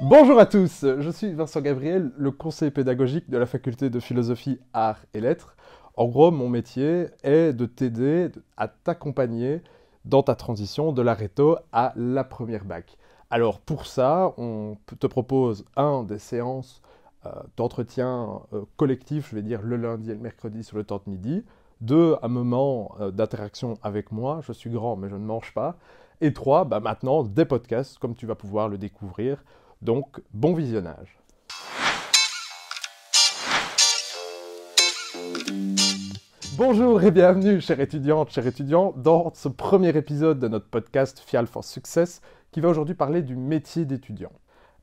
Bonjour à tous, je suis Vincent Gabriel, le conseiller pédagogique de la faculté de philosophie, arts et lettres. En gros, mon métier est de t'aider à t'accompagner dans ta transition de la réto à la première bac. Alors pour ça, on te propose un des séances euh, d'entretien euh, collectif, je vais dire le lundi et le mercredi sur le temps de midi. Deux, un moment euh, d'interaction avec moi, je suis grand mais je ne mange pas. Et trois, bah, maintenant des podcasts comme tu vas pouvoir le découvrir donc, bon visionnage. Bonjour et bienvenue, chers étudiantes, chers étudiants, dans ce premier épisode de notre podcast Fial for Success, qui va aujourd'hui parler du métier d'étudiant.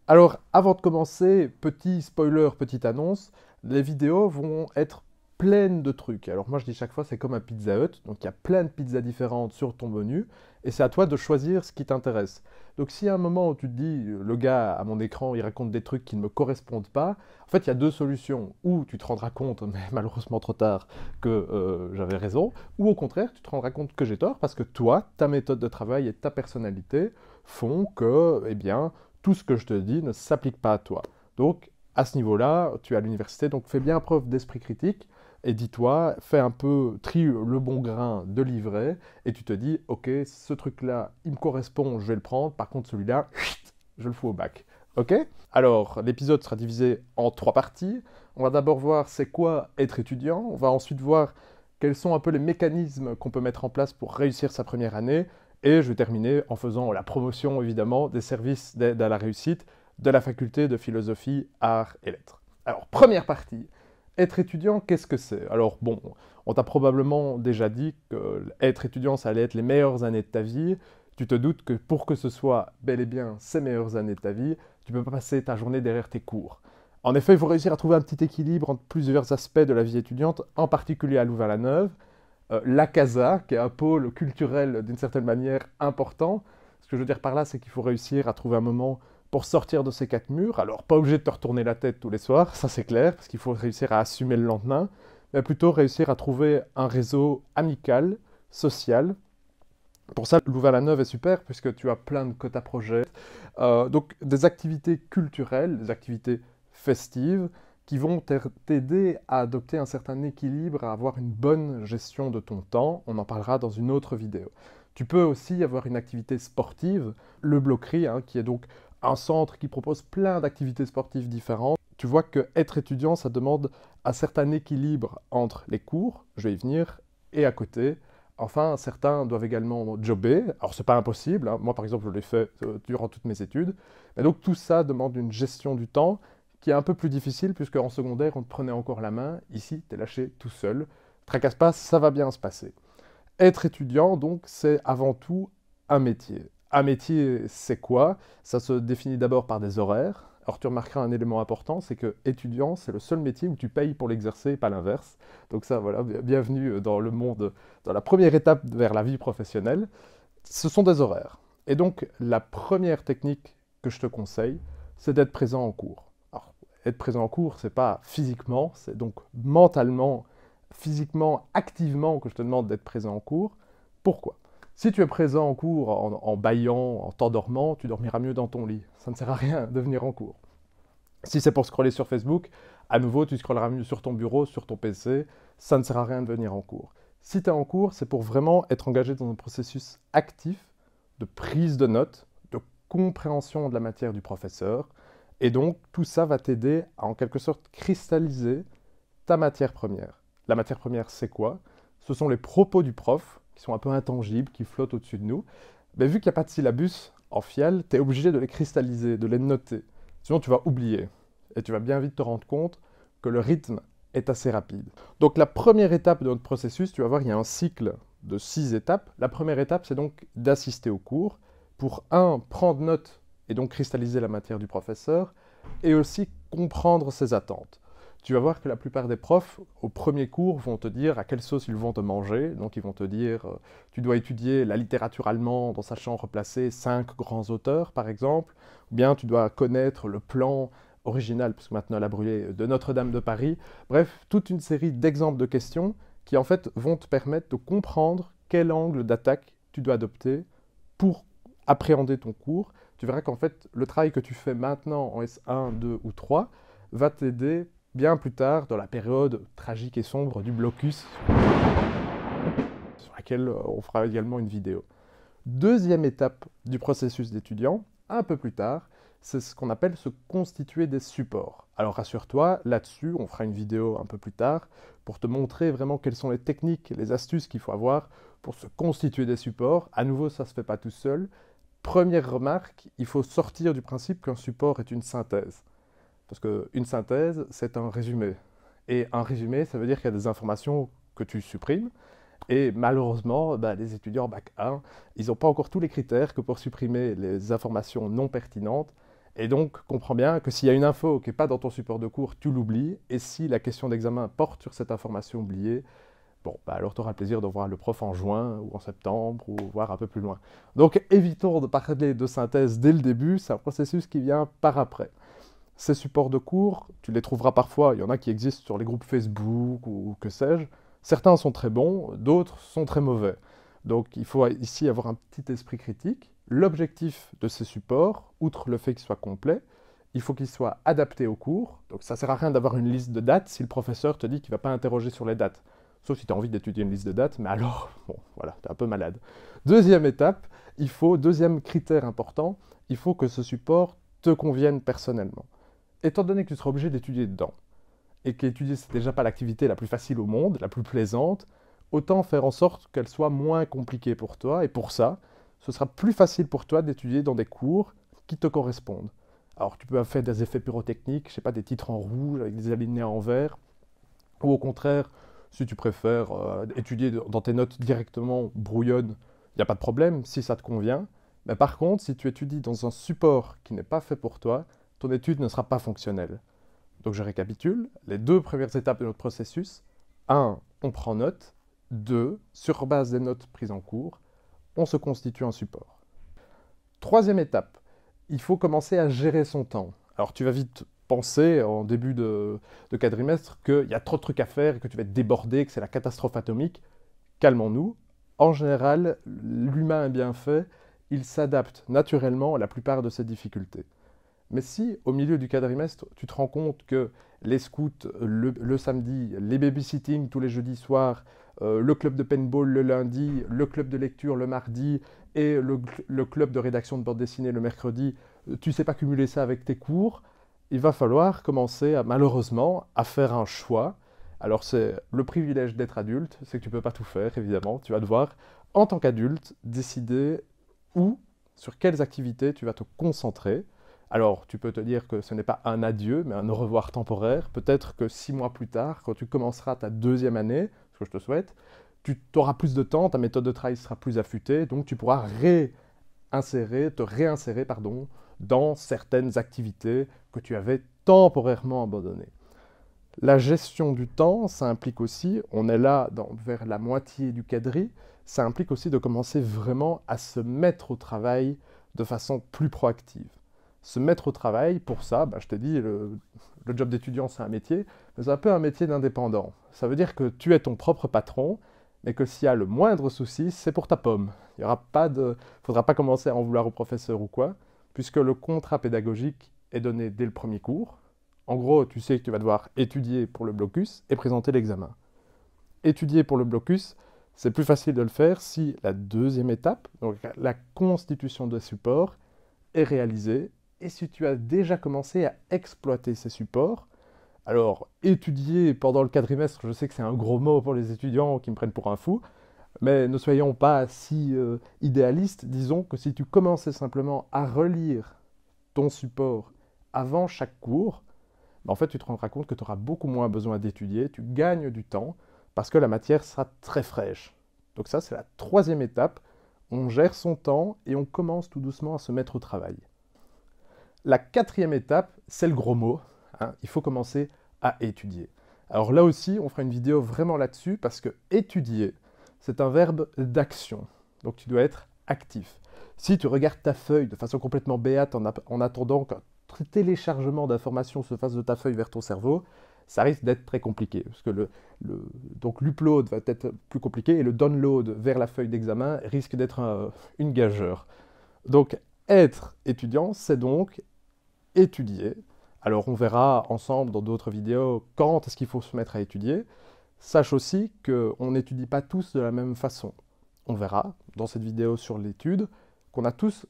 Alors, avant de commencer, petit spoiler, petite annonce, les vidéos vont être plein de trucs. Alors moi je dis chaque fois c'est comme un Pizza Hut, donc il y a plein de pizzas différentes sur ton menu, et c'est à toi de choisir ce qui t'intéresse. Donc si à un moment où tu te dis le gars à mon écran il raconte des trucs qui ne me correspondent pas, en fait il y a deux solutions. Ou tu te rendras compte, mais malheureusement trop tard, que euh, j'avais raison, ou au contraire tu te rendras compte que j'ai tort parce que toi, ta méthode de travail et ta personnalité font que, eh bien, tout ce que je te dis ne s'applique pas à toi. Donc à ce niveau-là, tu es à l'université, donc fais bien preuve d'esprit critique et dis-toi, fais un peu, trie le bon grain de livret, et tu te dis, ok, ce truc-là, il me correspond, je vais le prendre, par contre celui-là, je le fous au bac. Ok Alors, l'épisode sera divisé en trois parties. On va d'abord voir c'est quoi être étudiant, on va ensuite voir quels sont un peu les mécanismes qu'on peut mettre en place pour réussir sa première année, et je vais terminer en faisant la promotion, évidemment, des services d'aide à la réussite de la faculté de philosophie, arts et lettres. Alors, première partie, être étudiant, qu'est-ce que c'est Alors bon, on t'a probablement déjà dit que être étudiant, ça allait être les meilleures années de ta vie. Tu te doutes que pour que ce soit bel et bien ces meilleures années de ta vie, tu peux pas passer ta journée derrière tes cours. En effet, il faut réussir à trouver un petit équilibre entre plusieurs aspects de la vie étudiante, en particulier à Louvain-la-Neuve. Euh, la CASA, qui est un pôle culturel d'une certaine manière important. Ce que je veux dire par là, c'est qu'il faut réussir à trouver un moment pour sortir de ces quatre murs. Alors, pas obligé de te retourner la tête tous les soirs, ça c'est clair, parce qu'il faut réussir à assumer le lendemain, mais plutôt réussir à trouver un réseau amical, social. Pour ça, Louvain-la-Neuve est super, puisque tu as plein de quotas projets. Euh, donc, des activités culturelles, des activités festives, qui vont t'aider à adopter un certain équilibre, à avoir une bonne gestion de ton temps. On en parlera dans une autre vidéo. Tu peux aussi avoir une activité sportive, le bloquerie, hein, qui est donc un centre qui propose plein d'activités sportives différentes. Tu vois que être étudiant, ça demande un certain équilibre entre les cours, je vais y venir, et à côté. Enfin, certains doivent également jobber. Alors, c'est pas impossible. Hein. Moi, par exemple, je l'ai fait euh, durant toutes mes études. Mais donc, tout ça demande une gestion du temps qui est un peu plus difficile, puisque en secondaire, on te prenait encore la main. Ici, tu es lâché tout seul. Tracasse pas, ça va bien se passer. Être étudiant, donc, c'est avant tout un métier un ah, métier, c'est quoi Ça se définit d'abord par des horaires. Alors tu remarqueras un élément important, c'est que étudiant, c'est le seul métier où tu payes pour l'exercer pas l'inverse. Donc ça, voilà, bienvenue euh, dans le monde, dans la première étape vers la vie professionnelle. Ce sont des horaires. Et donc la première technique que je te conseille, c'est d'être présent en cours. Alors, être présent en cours, c'est pas physiquement, c'est donc mentalement, physiquement, activement que je te demande d'être présent en cours. Pourquoi si tu es présent en cours en, en bâillant, en t'endormant, tu dormiras mieux dans ton lit. Ça ne sert à rien de venir en cours. Si c'est pour scroller sur Facebook, à nouveau, tu scrolleras mieux sur ton bureau, sur ton PC. Ça ne sert à rien de venir en cours. Si tu es en cours, c'est pour vraiment être engagé dans un processus actif de prise de notes, de compréhension de la matière du professeur. Et donc, tout ça va t'aider à en quelque sorte cristalliser ta matière première. La matière première, c'est quoi Ce sont les propos du prof qui sont un peu intangibles, qui flottent au-dessus de nous, mais vu qu'il n'y a pas de syllabus en fiel, tu es obligé de les cristalliser, de les noter. Sinon, tu vas oublier. Et tu vas bien vite te rendre compte que le rythme est assez rapide. Donc la première étape de notre processus, tu vas voir, il y a un cycle de six étapes. La première étape, c'est donc d'assister au cours pour, un, prendre note et donc cristalliser la matière du professeur, et aussi comprendre ses attentes tu vas voir que la plupart des profs, au premier cours, vont te dire à quelle sauce ils vont te manger. Donc ils vont te dire, euh, tu dois étudier la littérature allemande en sachant replacer cinq grands auteurs, par exemple, ou bien tu dois connaître le plan original, puisque maintenant elle a brûlé, euh, de Notre-Dame de Paris. Bref, toute une série d'exemples de questions qui en fait vont te permettre de comprendre quel angle d'attaque tu dois adopter pour appréhender ton cours. Tu verras qu'en fait, le travail que tu fais maintenant en S1, 2 ou 3 va t'aider bien plus tard, dans la période tragique et sombre du blocus, sur laquelle euh, on fera également une vidéo. Deuxième étape du processus d'étudiant, un peu plus tard, c'est ce qu'on appelle se constituer des supports. Alors rassure-toi, là-dessus, on fera une vidéo un peu plus tard pour te montrer vraiment quelles sont les techniques, les astuces qu'il faut avoir pour se constituer des supports. À nouveau, ça ne se fait pas tout seul. Première remarque, il faut sortir du principe qu'un support est une synthèse. Parce qu'une synthèse, c'est un résumé. Et un résumé, ça veut dire qu'il y a des informations que tu supprimes. Et malheureusement, bah, les étudiants bac 1, ils n'ont pas encore tous les critères que pour supprimer les informations non pertinentes. Et donc, comprends bien que s'il y a une info qui n'est pas dans ton support de cours, tu l'oublies. Et si la question d'examen porte sur cette information oubliée, bon, bah, alors tu auras le plaisir de voir le prof en juin ou en septembre ou voir un peu plus loin. Donc, évitons de parler de synthèse dès le début. C'est un processus qui vient par après. Ces supports de cours, tu les trouveras parfois, il y en a qui existent sur les groupes Facebook ou que sais-je. Certains sont très bons, d'autres sont très mauvais. Donc il faut ici avoir un petit esprit critique. L'objectif de ces supports, outre le fait qu'ils soient complets, il faut qu'ils soient adaptés au cours. Donc ça ne sert à rien d'avoir une liste de dates si le professeur te dit qu'il ne va pas interroger sur les dates. Sauf si tu as envie d'étudier une liste de dates, mais alors, bon, voilà, tu es un peu malade. Deuxième étape, il faut, deuxième critère important, il faut que ce support te convienne personnellement étant donné que tu seras obligé d'étudier dedans, et qu'étudier, c'est déjà pas l'activité la plus facile au monde, la plus plaisante, autant faire en sorte qu'elle soit moins compliquée pour toi, et pour ça, ce sera plus facile pour toi d'étudier dans des cours qui te correspondent. Alors tu peux faire des effets pyrotechniques, je sais pas, des titres en rouge avec des alinéas en vert, ou au contraire, si tu préfères euh, étudier dans tes notes directement brouillonne, il n'y a pas de problème si ça te convient. Mais par contre, si tu étudies dans un support qui n'est pas fait pour toi, étude ne sera pas fonctionnelle. Donc je récapitule, les deux premières étapes de notre processus, 1. On prend note, 2. Sur base des notes prises en cours, on se constitue un support. Troisième étape, il faut commencer à gérer son temps. Alors tu vas vite penser en début de, quadrimestre qu'il y a trop de trucs à faire, et que tu vas être débordé, que c'est la catastrophe atomique. Calmons-nous. En général, l'humain est bien fait, il s'adapte naturellement à la plupart de ses difficultés. Mais si au milieu du quadrimestre, tu te rends compte que les scouts le, samedi, les babysitting tous les jeudis soirs, euh, le club de paintball le lundi, le club de lecture le mardi et le, club de rédaction de bande dessinée le mercredi, euh, tu ne sais pas cumuler ça avec tes cours, il va falloir commencer malheureusement à faire un choix. Alors c'est le privilège d'être adulte, c'est que tu ne peux pas tout faire évidemment, tu vas devoir en tant qu'adulte décider où, sur quelles activités tu vas te concentrer alors, tu peux te dire que ce n'est pas un adieu, mais un au revoir temporaire. Peut-être que six mois plus tard, quand tu commenceras ta deuxième année, ce que je te souhaite, tu auras plus de temps, ta méthode de travail sera plus affûtée, donc tu pourras réinsérer, te réinsérer, pardon, dans certaines activités que tu avais temporairement abandonnées. La gestion du temps, ça implique aussi, on est là vers la moitié du quadri, ça implique aussi de commencer vraiment à se mettre au travail de façon plus proactive se mettre au travail. Pour ça, bah, je t'ai dit, le, job d'étudiant, c'est un métier, mais c'est un peu un métier d'indépendant. Ça veut dire que tu es ton propre patron, mais que s'il y a le moindre souci, c'est pour ta pomme. Il ne pas de... faudra pas commencer à en vouloir au professeur ou quoi, puisque le contrat pédagogique est donné dès le premier cours. En gros, tu sais que tu vas devoir étudier pour le blocus et présenter l'examen. Étudier pour le blocus, c'est plus facile de le faire si la deuxième étape, donc la constitution de support, est réalisée et si tu as déjà commencé à exploiter ces supports, alors étudier pendant le quadrimestre, je sais que c'est un gros mot pour les étudiants qui me prennent pour un fou, mais ne soyons pas si euh, idéalistes, disons que si tu commençais simplement à relire ton support avant chaque cours, bah, en fait tu te rendras compte que tu auras beaucoup moins besoin d'étudier, tu gagnes du temps parce que la matière sera très fraîche. Donc ça c'est la troisième étape, on gère son temps et on commence tout doucement à se mettre au travail. La quatrième étape, c'est le gros mot. Hein. il faut commencer à étudier. Alors là aussi, on fera une vidéo vraiment là-dessus parce que étudier, c'est un verbe d'action. Donc tu dois être actif. Si tu regardes ta feuille de façon complètement béate en, attendant qu'un téléchargement d'informations se fasse de ta feuille vers ton cerveau, ça risque d'être très compliqué. Parce que le, donc l'upload va être plus compliqué et le download vers la feuille d'examen risque d'être une gageure. Donc être étudiant, c'est donc étudier. Alors on verra ensemble dans d'autres vidéos quand est-ce qu'il faut se mettre à étudier. Sache aussi qu'on n'étudie pas tous de la même façon. On verra dans cette vidéo sur l'étude qu'on a tous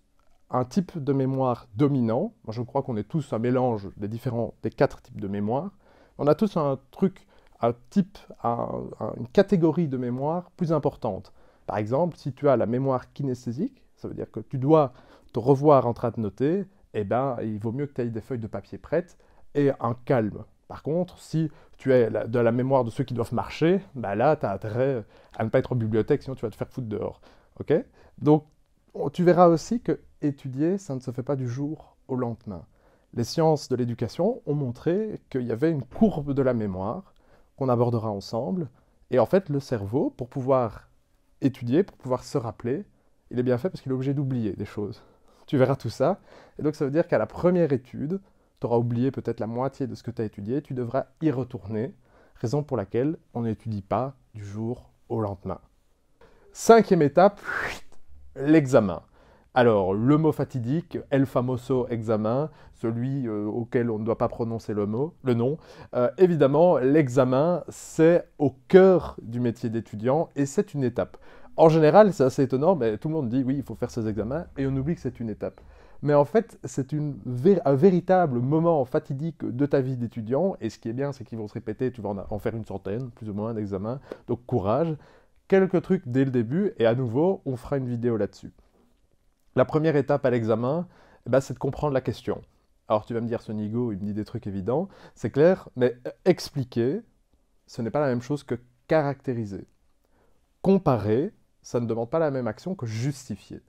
un type de mémoire dominant. Moi, je crois qu'on est tous un mélange des différents, des quatre types de mémoire. On a tous un truc, un type, une catégorie de mémoire plus importante. Par exemple, si tu as la mémoire kinesthésique, ça veut dire que tu dois te revoir en train de noter, eh ben, il vaut mieux que tu aies des feuilles de papier prêtes et un calme. Par contre, si tu es de la mémoire de ceux qui doivent marcher, bah là, tu as intérêt à ne pas être en bibliothèque, sinon tu vas te faire foutre dehors. Donc, tu verras aussi que étudier, ça ne se fait pas du jour au lendemain. Les sciences de l'éducation ont montré qu'il y avait une courbe de la mémoire qu'on abordera ensemble. Et en fait, le cerveau, pour pouvoir étudier, pour pouvoir se rappeler, il est bien fait parce qu'il est obligé d'oublier des choses tu verras tout ça. Et donc ça veut dire qu'à la première étude, tu auras oublié peut-être la moitié de ce que tu as étudié, tu devras y retourner, raison pour laquelle on n'étudie pas du jour au lendemain. Cinquième étape, l'examen. Alors, le mot fatidique, el famoso examen, celui euh, auquel on ne doit pas prononcer le, mot, le nom, euh, évidemment, l'examen, c'est au cœur du métier d'étudiant et c'est une étape en général, c'est assez étonnant, mais tout le monde dit oui, il faut faire ses examens, et on oublie que c'est une étape. Mais en fait, c'est un véritable moment fatidique de ta vie d'étudiant, et ce qui est bien, c'est qu'ils vont se répéter, tu vas en, faire une centaine, plus ou moins, d'examens, donc courage. Quelques trucs dès le début, et à nouveau, on fera une vidéo là-dessus. La première étape à l'examen, eh ben, c'est de comprendre la question. Alors tu vas me dire, Sonigo, il me dit des trucs évidents, c'est clair, mais euh, expliquer, ce n'est pas la même chose que caractériser. Comparer, ça ne demande pas la même action que justifier.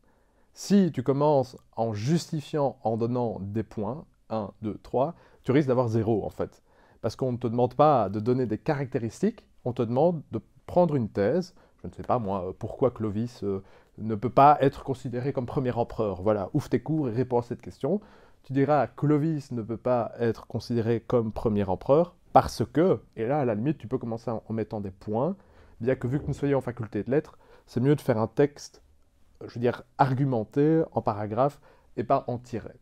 Si tu commences en justifiant, en donnant des points, 1, 2, 3, tu risques d'avoir zéro, en fait. Parce qu'on ne te demande pas de donner des caractéristiques, on te demande de prendre une thèse, je ne sais pas moi, euh, pourquoi Clovis euh, ne peut pas être considéré comme premier empereur. Voilà, ouvre tes cours et réponds à cette question. Tu diras Clovis ne peut pas être considéré comme premier empereur parce que, et là à la limite tu peux commencer en mettant des points, bien que vu que nous soyons en faculté de lettres, c'est mieux de faire un texte, je veux dire, argumenté en paragraphe, et pas en tirets.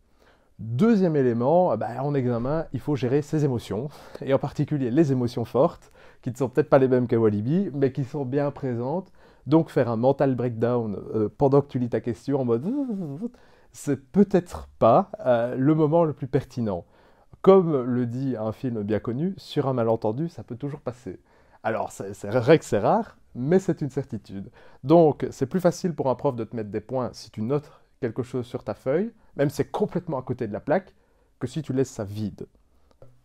Deuxième élément, ah ben, en examen, il faut gérer ses émotions, et en particulier les émotions fortes, qui ne sont peut-être pas les mêmes qu'à Walibi, mais qui sont bien présentes. Donc faire un mental breakdown euh, pendant que tu lis ta question en mode c'est peut-être pas euh, le moment le plus pertinent. Comme le dit un film bien connu, sur un malentendu, ça peut toujours passer. Alors c'est vrai que c'est rare, mais c'est une certitude. Donc, c'est plus facile pour un prof de te mettre des points si tu notes quelque chose sur ta feuille, même si c'est complètement à côté de la plaque, que si tu laisses ça vide.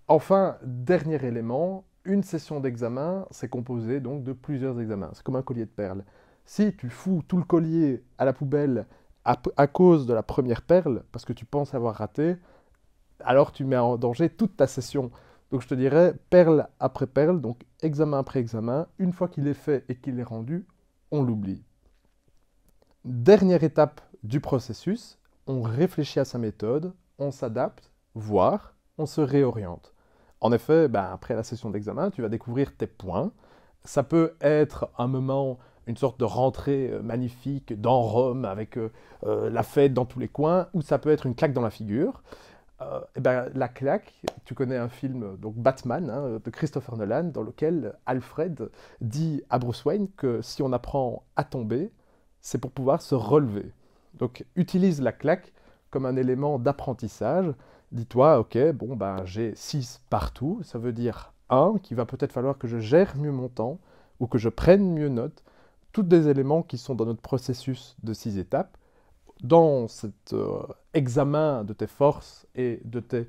Enfin, dernier élément, une session d'examen, c'est composé donc de plusieurs examens. C'est comme un collier de perles. Si tu fous tout le collier à la poubelle à cause de la première perle, parce que tu penses avoir raté, alors tu mets en danger toute ta session. Donc je te dirais, perle après perle, donc examen après examen, une fois qu'il est fait et qu'il est rendu, on l'oublie. Dernière étape du processus, on réfléchit à sa méthode, on s'adapte, voire on se réoriente. En effet, ben, après la session d'examen, tu vas découvrir tes points. Ça peut être un moment, une sorte de rentrée euh, magnifique dans Rome avec euh, euh, la fête dans tous les coins, ou ça peut être une claque dans la figure. Euh, eh ben, la claque, tu connais un film, donc Batman, hein, de Christopher Nolan, dans lequel Alfred dit à Bruce Wayne que si on apprend à tomber, c'est pour pouvoir se relever. Donc utilise la claque comme un élément d'apprentissage. Dis-toi, ok, bon, ben, j'ai six partout, ça veut dire un, qu'il va peut-être falloir que je gère mieux mon temps ou que je prenne mieux note, Toutes des éléments qui sont dans notre processus de six étapes dans cet euh, examen de tes forces et de tes,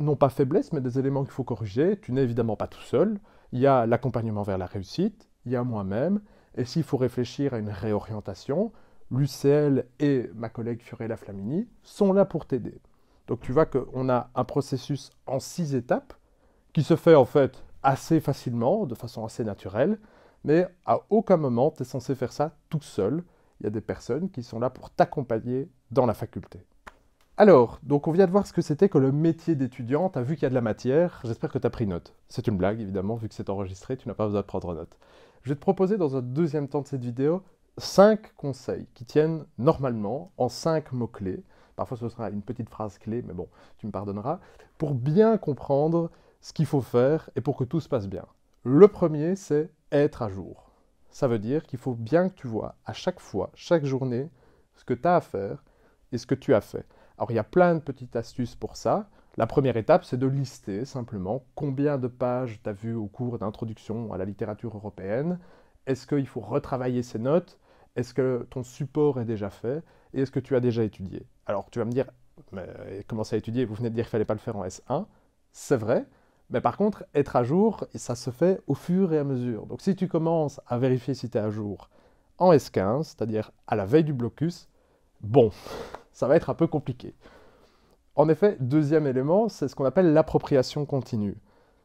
non pas faiblesses, mais des éléments qu'il faut corriger, tu n'es évidemment pas tout seul. Il y a l'accompagnement vers la réussite, il y a moi-même, et s'il faut réfléchir à une réorientation, l'UCL et ma collègue Fiorella Flamini sont là pour t'aider. Donc tu vois qu'on a un processus en six étapes qui se fait en fait assez facilement, de façon assez naturelle, mais à aucun moment tu es censé faire ça tout seul il y a des personnes qui sont là pour t'accompagner dans la faculté. Alors, donc on vient de voir ce que c'était que le métier d'étudiant, as vu qu'il y a de la matière, j'espère que tu as pris note. C'est une blague, évidemment, vu que c'est enregistré, tu n'as pas besoin de prendre note. Je vais te proposer dans un deuxième temps de cette vidéo 5 conseils qui tiennent normalement en cinq mots-clés. Parfois ce sera une petite phrase clé, mais bon, tu me pardonneras, pour bien comprendre ce qu'il faut faire et pour que tout se passe bien. Le premier, c'est être à jour. Ça veut dire qu'il faut bien que tu vois à chaque fois, chaque journée, ce que tu as à faire et ce que tu as fait. Alors il y a plein de petites astuces pour ça. La première étape, c'est de lister simplement combien de pages tu as vu au cours d'introduction à la littérature européenne. Est-ce qu'il faut retravailler ces notes Est-ce que ton support est déjà fait Et est-ce que tu as déjà étudié Alors tu vas me dire, mais ça à étudier, vous venez de dire qu'il ne fallait pas le faire en S1. C'est vrai, mais par contre, être à jour, ça se fait au fur et à mesure. Donc si tu commences à vérifier si tu es à jour en S15, c'est-à-dire à la veille du blocus, bon, ça va être un peu compliqué. En effet, deuxième élément, c'est ce qu'on appelle l'appropriation continue.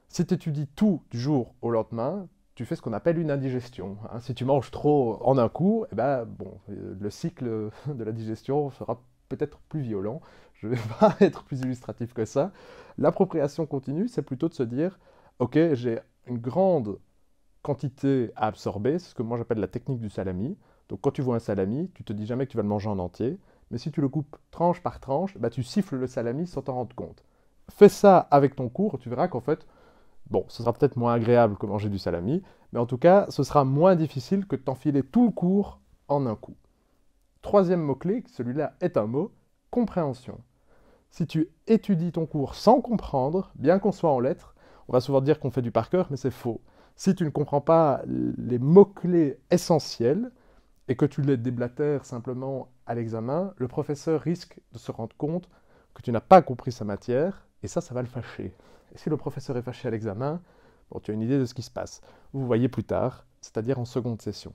Si tu étudies tout du jour au lendemain, tu fais ce qu'on appelle une indigestion. Hein. si tu manges trop en un coup, eh ben, bon, euh, le cycle de la digestion sera peut-être plus violent. Je ne vais pas être plus illustratif que ça. L'appropriation continue, c'est plutôt de se dire, ok, j'ai une grande quantité à absorber, c'est ce que moi j'appelle la technique du salami. Donc quand tu vois un salami, tu te dis jamais que tu vas le manger en entier, mais si tu le coupes tranche par tranche, bah, tu siffles le salami sans t'en rendre compte. Fais ça avec ton cours, tu verras qu'en fait, bon, ce sera peut-être moins agréable que manger du salami, mais en tout cas, ce sera moins difficile que de t'enfiler tout le cours en un coup. Troisième mot-clé, celui-là est un mot, compréhension. Si tu étudies ton cours sans comprendre, bien qu'on soit en lettres, on va souvent dire qu'on fait du par cœur, mais c'est faux. Si tu ne comprends pas les mots-clés essentiels et que tu les déblatères simplement à l'examen, le professeur risque de se rendre compte que tu n'as pas compris sa matière, et ça, ça va le fâcher. Et si le professeur est fâché à l'examen, bon, tu as une idée de ce qui se passe. Vous voyez plus tard, c'est-à-dire en seconde session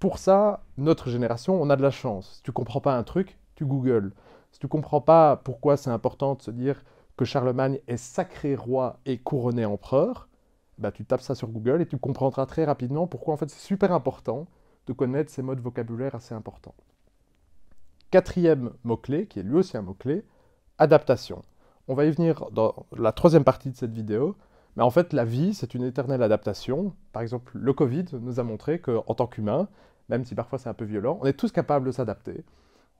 pour ça, notre génération, on a de la chance. Si tu comprends pas un truc, tu googles. Si tu comprends pas pourquoi c'est important de se dire que Charlemagne est sacré roi et couronné empereur, bah, tu tapes ça sur Google et tu comprendras très rapidement pourquoi en fait c'est super important de connaître ces modes vocabulaire assez importants. Quatrième mot-clé, qui est lui aussi un mot-clé, adaptation. On va y venir dans la troisième partie de cette vidéo, mais en fait, la vie, c'est une éternelle adaptation. Par exemple, le Covid nous a montré qu'en tant qu'humain, même si parfois c'est un peu violent, on est tous capables de s'adapter.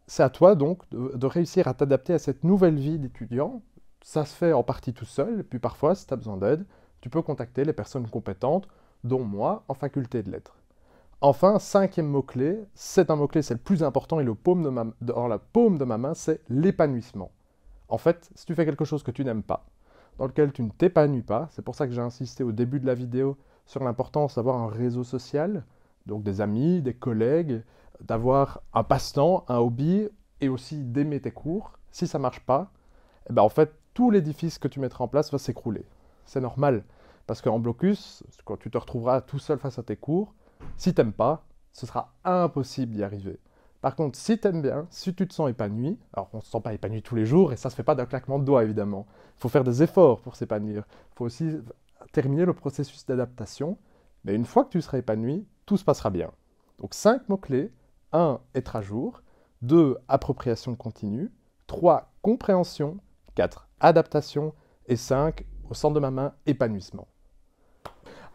C'est à toi donc de, réussir à t'adapter à cette nouvelle vie d'étudiant. Ça se fait en partie tout seul, puis parfois, si tu as besoin d'aide, tu peux contacter les personnes compétentes, dont moi, en faculté de lettres. Enfin, cinquième mot-clé, c'est un mot-clé, c'est le plus important, et le paume de ma, la paume de ma main, c'est l'épanouissement. En fait, si tu fais quelque chose que tu n'aimes pas, dans lequel tu ne t'épanouis pas. C'est pour ça que j'ai insisté au début de la vidéo sur l'importance d'avoir un réseau social, donc des amis, des collègues, d'avoir un passe-temps, un hobby, et aussi d'aimer tes cours. Si ça marche pas, eh ben en fait, tout l'édifice que tu mettras en place va s'écrouler. C'est normal, parce qu'en blocus, quand tu te retrouveras tout seul face à tes cours, si t'aimes pas, ce sera impossible d'y arriver. Par contre, si t'aimes bien, si tu te sens épanoui, alors on ne se sent pas épanoui tous les jours, et ça se fait pas d'un claquement de doigts, évidemment. Il faut faire des efforts pour s'épanouir. Il faut aussi terminer le processus d'adaptation. Mais une fois que tu seras épanoui, tout se passera bien. Donc cinq mots-clés. 1. Être à jour. 2. Appropriation continue. 3. Compréhension. 4. Adaptation. Et 5. Au centre de ma main, épanouissement.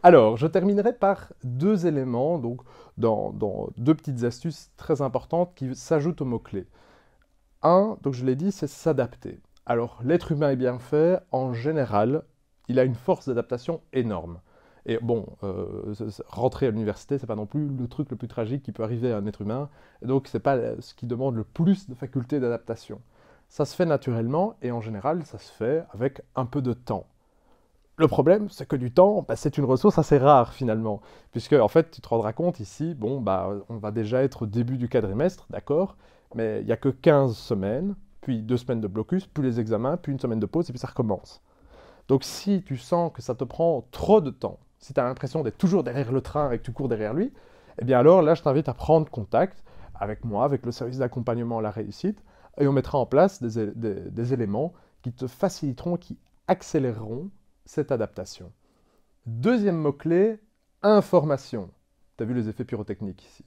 Alors, je terminerai par deux éléments, donc dans, deux petites astuces très importantes qui s'ajoutent au mot-clé. Un, donc je l'ai dit, c'est s'adapter. Alors, l'être humain est bien fait, en général, il a une force d'adaptation énorme. Et bon, euh, rentrer à l'université, c'est pas non plus le truc le plus tragique qui peut arriver à un être humain. donc, c'est pas ce qui demande le plus de facultés d'adaptation. Ça se fait naturellement et en général, ça se fait avec un peu de temps. Le problème, c'est que du temps, bah, c'est une ressource assez rare finalement, puisque en fait, tu te rendras compte ici, bon, bah, on va déjà être au début du quadrimestre, d'accord, mais il n'y a que 15 semaines, puis deux semaines de blocus, puis les examens, puis une semaine de pause, et puis ça recommence. Donc si tu sens que ça te prend trop de temps, si tu as l'impression d'être toujours derrière le train et que tu cours derrière lui, eh bien alors là, je t'invite à prendre contact avec moi, avec le service d'accompagnement à la réussite, et on mettra en place des éléments qui te faciliteront, qui accéléreront cette adaptation. Deuxième mot-clé, information. Tu as vu les effets pyrotechniques ici.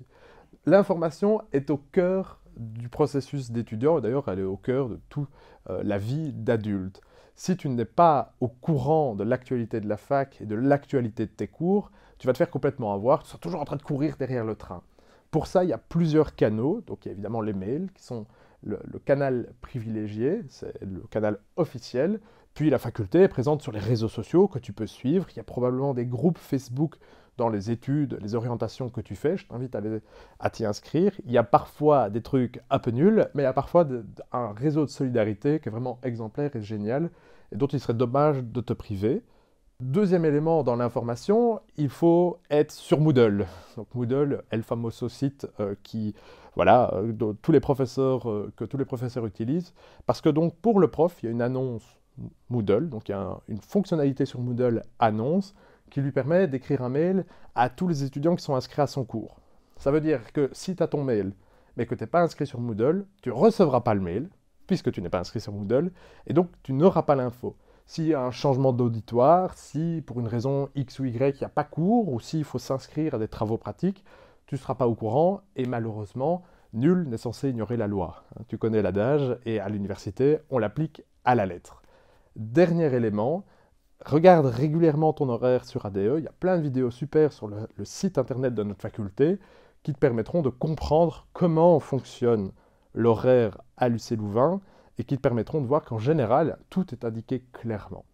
L'information est au cœur du processus d'étudiant, d'ailleurs elle est au cœur de toute euh, la vie d'adulte. Si tu n'es pas au courant de l'actualité de la fac et de l'actualité de tes cours, tu vas te faire complètement avoir, tu seras toujours en train de courir derrière le train. Pour ça, il y a plusieurs canaux, donc il y a évidemment les mails qui sont le canal privilégié, c'est le canal officiel, puis la faculté est présente sur les réseaux sociaux que tu peux suivre. Il y a probablement des groupes Facebook dans les études, les orientations que tu fais. Je t'invite à, t'y inscrire. Il y a parfois des trucs un peu nuls, mais il y a parfois un réseau de solidarité qui est vraiment exemplaire et génial et dont il serait dommage de te priver. Deuxième élément dans l'information, il faut être sur Moodle. Donc Moodle est le fameux site euh, qui, voilà, euh, tous les professeurs, euh, que tous les professeurs utilisent. Parce que donc pour le prof, il y a une annonce Moodle. Donc il y a une fonctionnalité sur Moodle annonce qui lui permet d'écrire un mail à tous les étudiants qui sont inscrits à son cours. Ça veut dire que si tu as ton mail, mais que tu n'es pas inscrit sur Moodle, tu ne recevras pas le mail, puisque tu n'es pas inscrit sur Moodle, et donc tu n'auras pas l'info. S'il y a un changement d'auditoire, si pour une raison X ou Y, il n'y a pas cours, ou s'il faut s'inscrire à des travaux pratiques, tu ne seras pas au courant, et malheureusement, nul n'est censé ignorer la loi. Tu connais l'adage, et à l'université, on l'applique à la lettre. Dernier élément, regarde régulièrement ton horaire sur ADE. Il y a plein de vidéos super sur le, site internet de notre faculté qui te permettront de comprendre comment fonctionne l'horaire à l'UC-Louvain et qui te permettront de voir qu'en général, tout est indiqué clairement.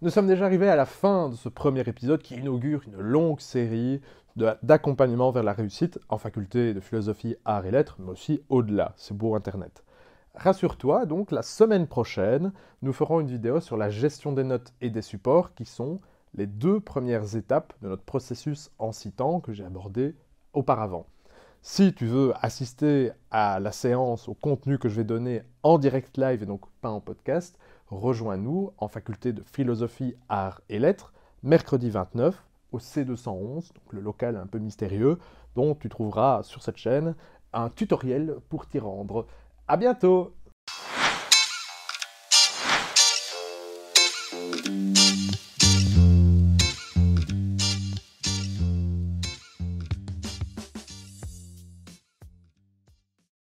Nous sommes déjà arrivés à la fin de ce premier épisode qui inaugure une longue série d'accompagnement vers la réussite en faculté de philosophie, arts et lettres, mais aussi au-delà, c'est beau Internet. Rassure-toi, donc la semaine prochaine, nous ferons une vidéo sur la gestion des notes et des supports qui sont les deux premières étapes de notre processus en citant que j'ai abordé auparavant. Si tu veux assister à la séance, au contenu que je vais donner en direct live et donc pas en podcast, rejoins-nous en faculté de philosophie, arts et lettres, mercredi 29 au C211, donc le local un peu mystérieux, dont tu trouveras sur cette chaîne un tutoriel pour t'y rendre. À bientôt